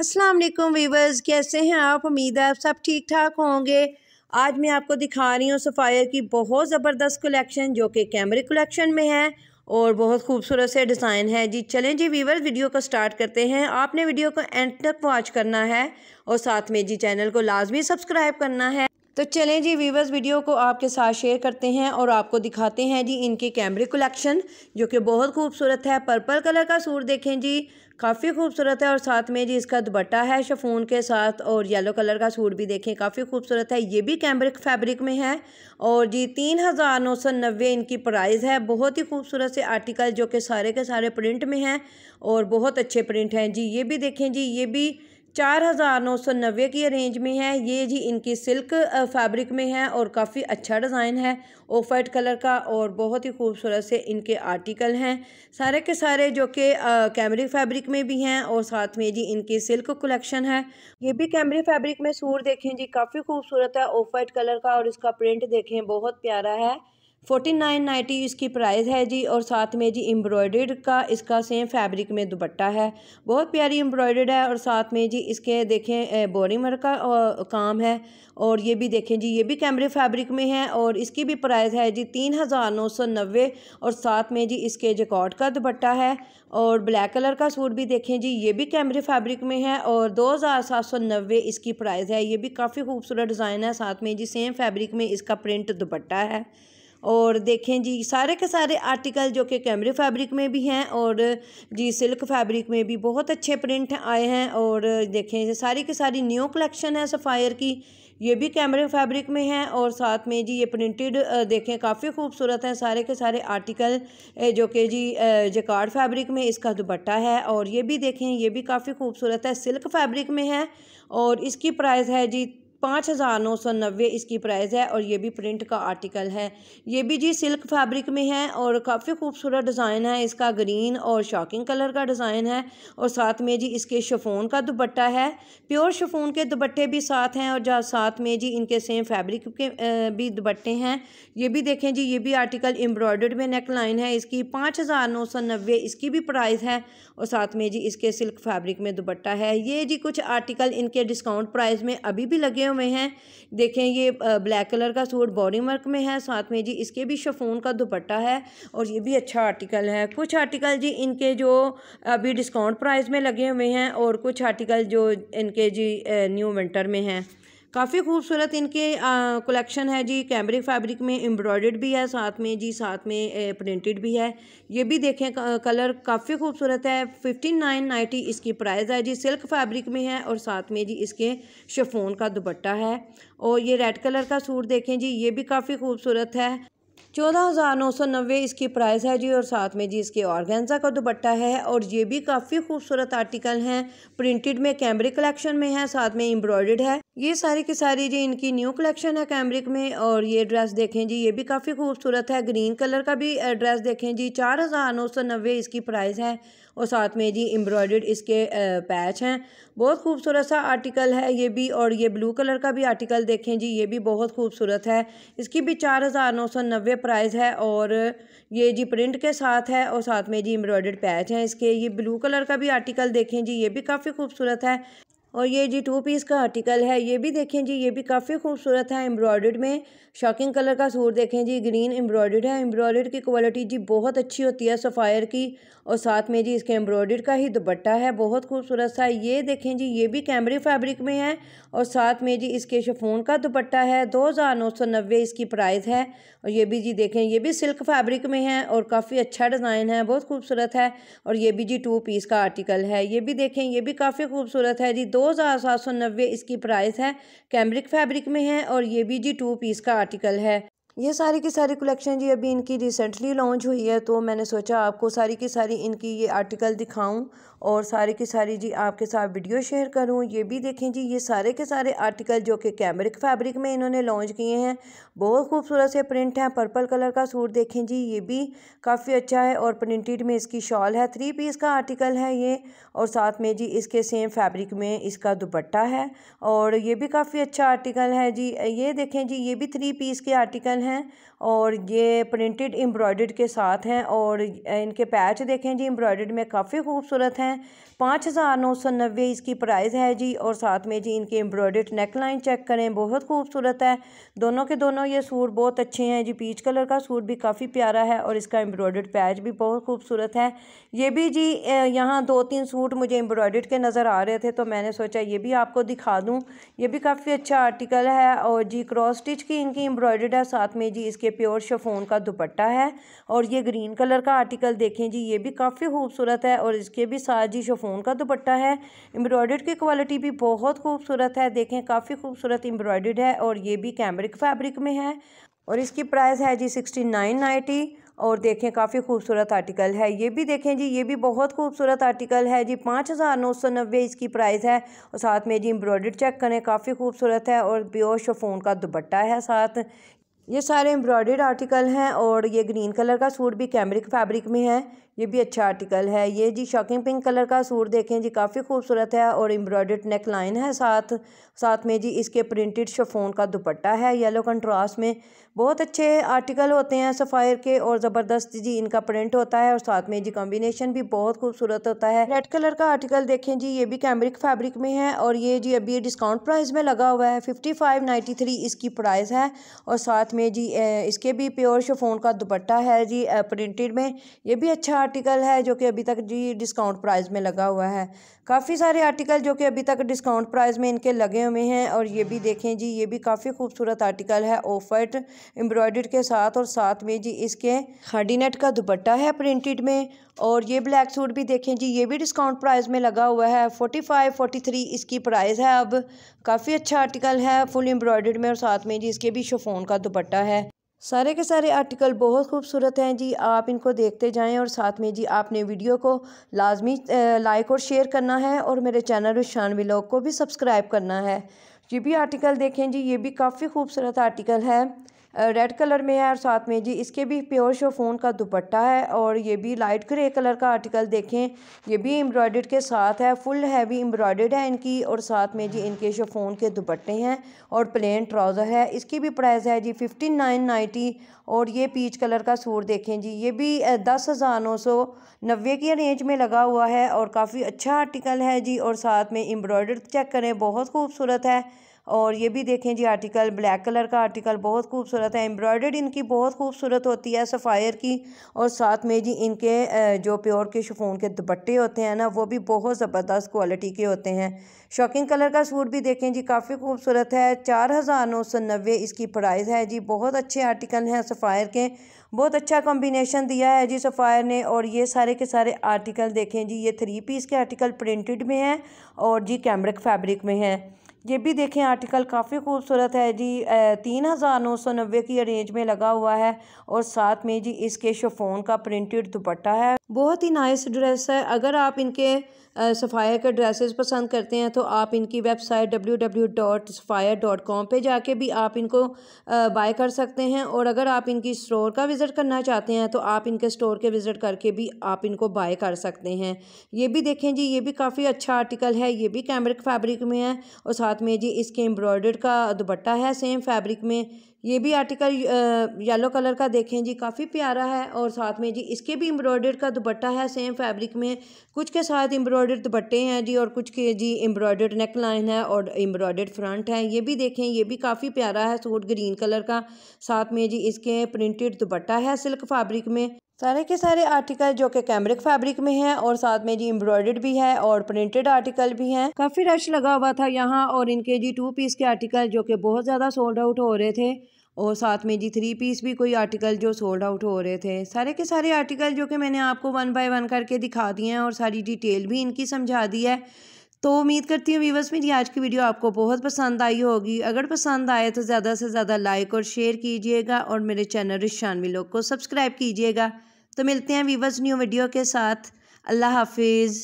अस्सलाम वालेकुम वीवर्स कैसे हैं आप उम्मीद है आप सब ठीक ठाक होंगे आज मैं आपको दिखा रही हूँ सफ़ायर की बहुत ज़बरदस्त कलेक्शन जो कि कैमरे कलेक्शन में है और बहुत खूबसूरत से डिज़ाइन है जी चलें जी वीवर वीडियो को स्टार्ट करते हैं आपने वीडियो को एंड तक वॉच करना है और साथ में जी चैनल को लाजमी सब्सक्राइब करना है तो चलें जी वीवर्स वीडियो को आपके साथ शेयर करते हैं और आपको दिखाते हैं जी इनके कैमरे कलेक्शन जो कि बहुत खूबसूरत है पर्पल कलर का सूट देखें जी काफ़ी खूबसूरत है और साथ में जी इसका दुपट्टा है शफून के साथ और येलो कलर का सूट भी देखें काफ़ी खूबसूरत है ये भी कैम्ब्रिक फैब्रिक में है और जी तीन हज़ार नौ सौ नब्बे इनकी प्राइस है बहुत ही खूबसूरत से आर्टिकल जो कि सारे के सारे प्रिंट में हैं और बहुत अच्छे प्रिंट हैं जी ये भी देखें जी ये भी चार हज़ार नौ सौ नब्बे की रेंज में है ये जी इनकी सिल्क फैब्रिक में है और काफ़ी अच्छा डिज़ाइन है ऑफ वाइट कलर का और बहुत ही खूबसूरत से इनके आर्टिकल हैं सारे के सारे जो कि कैमरिक फैब्रिक में भी हैं और साथ में जी इनकी सिल्क कलेक्शन है ये भी कैमरिक फैब्रिक में सूट देखें जी काफ़ी खूबसूरत है ऑफ वाइट कलर का और इसका प्रिंट देखें बहुत प्यारा है फोर्टी नाइन नाइन्टी इसकी प्राइस है जी और साथ में जी एम्ब्रॉयड का इसका सेम फैब्रिक में दुपट्टा है बहुत प्यारी एम्ब्रॉयड है और साथ में जी इसके देखें बोरीमर का काम है और ये भी देखें जी ये भी कैमरे फैब्रिक में है और इसकी भी प्राइस है जी तीन हज़ार नौ सौ नब्बे और साथ में जी इसके जकॉट का दुपट्टा है और ब्लैक कलर का सूट भी देखें जी ये भी कैमरे फैब्रिक में है और दो हज़ार सात सौ नब्बे इसकी प्राइस है ये भी काफ़ी खूबसूरत डिज़ाइन है साथ में जी सेम फैब्रिक में इसका प्रिंट दुपट्टा है और देखें जी सारे के सारे आर्टिकल जो कि कैमरे फैब्रिक में भी हैं और जी सिल्क फैब्रिक में भी बहुत अच्छे प्रिंट आए हैं और देखें सारी के सारी न्यू कलेक्शन है सफ़ायर की ये भी कैमरे फैब्रिक में है और साथ में जी ये प्रिंटेड देखें काफ़ी खूबसूरत हैं सारे के सारे आर्टिकल जो कि जी जकार्ड फैब्रिक में इसका दुपट्टा है और ये भी देखें ये भी काफ़ी खूबसूरत है सिल्क फैब्रिक में है और इसकी प्राइस है जी पाँच हज़ार नौ सौ नब्बे इसकी प्राइस है और ये भी प्रिंट का आर्टिकल है ये भी जी सिल्क फैब्रिक में है और काफ़ी खूबसूरत डिज़ाइन है इसका ग्रीन और शॉकिंग कलर का डिज़ाइन है और साथ में जी इसके शफोन का दुपट्टा है प्योर शफोन के दुपट्टे भी साथ हैं और जहाँ साथ में जी इनके सेम फैब्रिक के भी दुपट्टे हैं ये भी देखें जी ये भी आर्टिकल एम्ब्रॉयडर्ड में नेक लाइन है इसकी पाँच हज़ार नौ सौ नब्बे इसकी भी प्राइस है और साथ में जी इसके सिल्क फैब्रिक में दुपट्टा है ये जी कुछ आर्टिकल इनके डिस्काउंट प्राइस में अभी भी लगे हुए हैं देखें ये ब्लैक कलर का सूट बॉडी वर्क में है साथ में जी इसके भी शफोन का दुपट्टा है और ये भी अच्छा आर्टिकल है कुछ आर्टिकल जी इनके जो अभी डिस्काउंट प्राइस में लगे हुए हैं और कुछ आर्टिकल जो इनके जी न्यू विंटर में हैं काफ़ी खूबसूरत इनके कलेक्शन है जी कैमरिक फैब्रिक में एम्ब्रॉयड भी है साथ में जी साथ में प्रिंटेड भी है ये भी देखें कलर काफ़ी खूबसूरत है फिफ्टी नाइन नाइन्टी इसकी प्राइस है जी सिल्क फैब्रिक में है और साथ में जी इसके शफोन का दुपट्टा है और ये रेड कलर का सूट देखें जी ये भी काफ़ी खूबसूरत है चौदह हज़ार नौ सौ नब्बे इसकी प्राइस है जी और साथ में जी इसके ऑर्गेन्जा का दुपट्टा है और ये भी काफ़ी खूबसूरत आर्टिकल हैं प्रिंटेड में कैमरिक कलेक्शन में है साथ में एम्ब्रॉयड है ये सारी की सारी जी इनकी न्यू कलेक्शन है कैमरिक में और ये ड्रेस देखें जी ये भी काफ़ी खूबसूरत है ग्रीन कलर का भी ड्रेस देखें जी चार हज़ार नौ सौ नब्बे इसकी प्राइस है और साथ में जी एम्ब्रॉयड इसके पैच हैं बहुत खूबसूरत सा आर्टिकल है ये भी और ये ब्लू कलर का भी आर्टिकल देखें जी ये भी बहुत खूबसूरत है इसकी भी चार हज़ार नौ सौ नब्बे प्राइज़ है और ये जी प्रिंट के साथ है और साथ में जी एम्ब्रॉयड पैच हैं इसके ये ब्लू कलर का भी आर्टिकल देखें जी ये भी काफ़ी खूबसूरत है और ये जी टू पीस का आर्टिकल है ये भी देखें जी ये भी काफ़ी खूबसूरत है एम्ब्रॉयड में शॉकिंग कलर का सूट देखें जी ग्रीन एम्ब्रॉयड है एम्ब्रॉयड की क्वालिटी जी बहुत अच्छी होती है सफ़ायर की और साथ में जी इसके एम्ब्रॉयड का ही दुपट्टा है बहुत खूबसूरत सा ये देखें जी ये भी कैमरे फैब्रिक में है और साथ में जी इसके शफोन का दुपट्टा है दो हज़ार नौ सौ नब्बे इसकी प्राइस है और ये भी जी देखें ये भी सिल्क फैब्रिक में है और काफ़ी अच्छा डिज़ाइन है बहुत खूबसूरत है और ये भी जी टू पीस का आर्टिकल है ये भी देखें ये भी काफ़ी खूबसूरत है जी दो हज़ार सात सौ नब्बे इसकी प्राइस है कैमरिक फैब्रिक में है और ये भी जी टू पीस का आर्टिकल है ये सारी की सारी कलेक्शन जी अभी इनकी रिसेंटली लॉन्च हुई है तो मैंने सोचा आपको सारी की सारी इनकी ये आर्टिकल दिखाऊं और सारी की सारी जी आपके साथ वीडियो शेयर करूं ये भी देखें जी ये सारे के सारे आर्टिकल जो कि कैमरिक फैब्रिक में इन्होंने लॉन्च किए हैं बहुत खूबसूरत से प्रिंट हैं पर्पल कलर का सूट देखें जी ये भी काफ़ी अच्छा है और प्रिंटेड में इसकी शॉल है थ्री पीस का आर्टिकल है ये और साथ में जी इसके सेम फैब्रिक में इसका दुपट्टा है और ये भी काफ़ी अच्छा आर्टिकल है जी ये देखें जी ये भी थ्री पीस के आर्टिकल हैं और ये प्रिंटेड एम्ब्रॉयड के साथ हैं और इनके पैच देखें जी एम्ब्रॉयड में काफ़ी खूबसूरत हैं पाँच हज़ार नौ सौ नब्बे इसकी प्राइस है जी और साथ में जी इनकी एम्ब्रॉयड नेकलाइन चेक करें बहुत खूबसूरत है दोनों के दोनों ये सूट बहुत अच्छे हैं जी पीच कलर का सूट भी काफ़ी प्यारा है और इसका एम्ब्रॉयड पैच भी बहुत खूबसूरत है ये भी जी यहाँ दो तीन सूट मुझे एम्ब्रॉयड के नज़र आ रहे थे तो मैंने सोचा ये भी आपको दिखा दूँ ये भी काफ़ी अच्छा आर्टिकल है और जी क्रॉस स्टिच की इनकी एम्ब्रॉयड है साथ में जी इसके प्योर शफोन का दुपट्टा है और ये ग्रीन कलर का आर्टिकल देखें जी ये भी काफ़ी खूबसूरत है और इसके भी साथ जी शफोन स्टोन का दुपट्टा है एम्ब्रॉयडर्ड की क्वालिटी भी बहुत खूबसूरत है देखें काफ़ी खूबसूरत एम्ब्रॉयडर्ड है और ये भी कैमरिक फैब्रिक में है और इसकी प्राइस है जी सिक्सटी नाइन नाइन्टी और देखें काफ़ी खूबसूरत आर्टिकल है ये भी देखें जी ये भी बहुत खूबसूरत आर्टिकल है जी पाँच हज़ार नौ सौ नब्बे इसकी प्राइस है और साथ में जी एम्ब्रॉयडर्ड चेक करें काफ़ी खूबसूरत है और प्योर शफोन का दुपट्टा है साथ ये सारे एम्ब्रॉयडर्ड आर्टिकल हैं और ये ग्रीन कलर का सूट भी कैमरिक फैब्रिक में है ये भी अच्छा आर्टिकल है ये जी शॉकिंग पिंक कलर का सूट देखें जी काफ़ी खूबसूरत है और एम्ब्रॉयडर्ड नेक लाइन है साथ साथ में जी इसके प्रिंटेड शफोन का दुपट्टा है येलो कंट्रास्ट में बहुत अच्छे आर्टिकल होते हैं सफ़ायर के और ज़बरदस्त जी इनका प्रिंट होता है और साथ में जी कॉम्बिनेशन भी बहुत खूबसूरत होता है रेड कलर का आर्टिकल देखें जी ये भी कैमरिक फैब्रिक में है और ये जी अभी डिस्काउंट प्राइस में लगा हुआ है फिफ्टी फाइव नाइन्टी थ्री इसकी प्राइस है और साथ में जी इसके भी प्योर शफोन का दुपट्टा है जी प्रिंटेड में ये भी अच्छा आर्टिकल है जो कि अभी तक जी डिस्काउंट प्राइस में लगा हुआ है काफ़ी सारे आर्टिकल जो कि अभी तक डिस्काउंट प्राइस में इनके लगे हुए हैं और ये भी देखें जी ये भी काफ़ी खूबसूरत आर्टिकल है ओफर्ट एम्ब्रॉयड के साथ और साथ में जी इसके खाडी नेट का दुपट्टा है प्रिंटेड में और ये ब्लैक सूट भी देखें जी ये भी डिस्काउंट प्राइस में लगा हुआ है फोर्टी फाइव फोर्टी थ्री इसकी प्राइस है अब काफ़ी अच्छा आर्टिकल है फुल एम्ब्रॉयड में और साथ में जी इसके भी शोफोन का दुपट्टा है सारे के सारे आर्टिकल बहुत खूबसूरत हैं जी आप इनको देखते जाएं और साथ में जी आपने वीडियो को लाजमी लाइक और शेयर करना है और मेरे चैनल रुशान व्लॉग को भी सब्सक्राइब करना है ये भी आर्टिकल देखें जी ये भी काफ़ी खूबसूरत आर्टिकल है रेड कलर में है और साथ में जी इसके भी प्योर शोफोन का दुपट्टा है और ये भी लाइट ग्रे कलर का आर्टिकल देखें ये भी एम्ब्रॉयड के साथ है फुल हैवी एम्ब्रॉयड है इनकी और साथ में जी इनके शोफोन के दुपट्टे हैं और प्लेन ट्राउज़र है इसकी भी प्राइस है जी फिफ्टी नाइन नाइन्टी और ये पीच कलर का सूट देखें जी ये भी दस हज़ार नौ सौ नब्बे की रेंज में लगा हुआ है और काफ़ी अच्छा आर्टिकल है जी और साथ में एम्ब्रॉयडर चेक करें बहुत खूबसूरत है और ये भी देखें जी आर्टिकल ब्लैक कलर का आर्टिकल बहुत खूबसूरत है एम्ब्रॉयडर्ड इनकी बहुत खूबसूरत होती है सफ़ायर की और साथ में जी इनके जो प्योर के शफोन के दुपट्टे होते हैं ना वो भी बहुत ज़बरदस्त क्वालिटी के होते हैं शॉकिंग कलर का सूट भी देखें जी काफ़ी खूबसूरत है चार हज़ार नौ सौ नब्बे इसकी प्राइस है जी बहुत अच्छे आर्टिकल हैं सफ़ायर के बहुत अच्छा कॉम्बिनेशन दिया है जी सफ़ायर ने और ये सारे के सारे आर्टिकल देखें जी ये थ्री पीस के आर्टिकल प्रिंटेड में हैं और जी कैमरिक फैब्रिक में हैं ये भी देखें आर्टिकल काफ़ी खूबसूरत है जी तीन हज़ार नौ सौ नब्बे की रेंज में लगा हुआ है और साथ में जी इसके शोफोन का प्रिंटेड दुपट्टा है बहुत ही नाइस ड्रेस है अगर आप इनके सफ़ाया के ड्रेसेस पसंद करते हैं तो आप इनकी website W W dot Safaya dot com पर जाके भी आप इनको बाय कर सकते हैं और अगर आप इनकी स्टोर का विज़िट करना चाहते हैं तो आप इनके स्टोर के विज़िट करके भी आप इनको बाय कर सकते हैं ये भी देखें जी ये भी काफ़ी अच्छा आर्टिकल है ये भी कैमरिक फैब्रिक में है और साथ में जी इसके एम्ब्रॉयडर का दुपट्टा है सेम फैब्रिक में ये भी आर्टिकल येलो कलर का देखें जी काफ़ी प्यारा है और साथ में जी इसके भी एम्ब्रॉयडर का दुपट्टा है सेम फैब्रिक में कुछ के साथ एम्ब्रॉयडर दुपट्टे हैं जी और कुछ के जी एम्ब्रॉयडर नेक लाइन है और एम्ब्रॉयडर फ्रंट है ये भी देखें ये भी काफ़ी प्यारा है सूट ग्रीन कलर का साथ में जी इसके प्रिंटेड दुपट्टा है सिल्क फैब्रिक में सारे के सारे आर्टिकल जो कि कैमरिक फैब्रिक में है और साथ में जी एम्ब्रॉयडर्ड भी है और प्रिंटेड आर्टिकल भी हैं काफ़ी रश लगा हुआ था यहाँ और इनके जी टू पीस के आर्टिकल जो कि बहुत ज़्यादा सोल्ड आउट हो रहे थे और साथ में जी थ्री पीस भी कोई आर्टिकल जो सोल्ड आउट हो रहे थे सारे के सारे आर्टिकल जो कि मैंने आपको वन बाय वन करके दिखा दिए हैं और सारी डिटेल भी इनकी समझा दी है तो उम्मीद करती हूँ वीवर्स मेरी आज की वीडियो आपको बहुत पसंद आई होगी अगर पसंद आए तो ज़्यादा से ज़्यादा लाइक और शेयर कीजिएगा और मेरे चैनल रिशानवी लोग को सब्सक्राइब कीजिएगा तो मिलते हैं वीवर्स न्यू वीडियो के साथ अल्लाह हाफिज़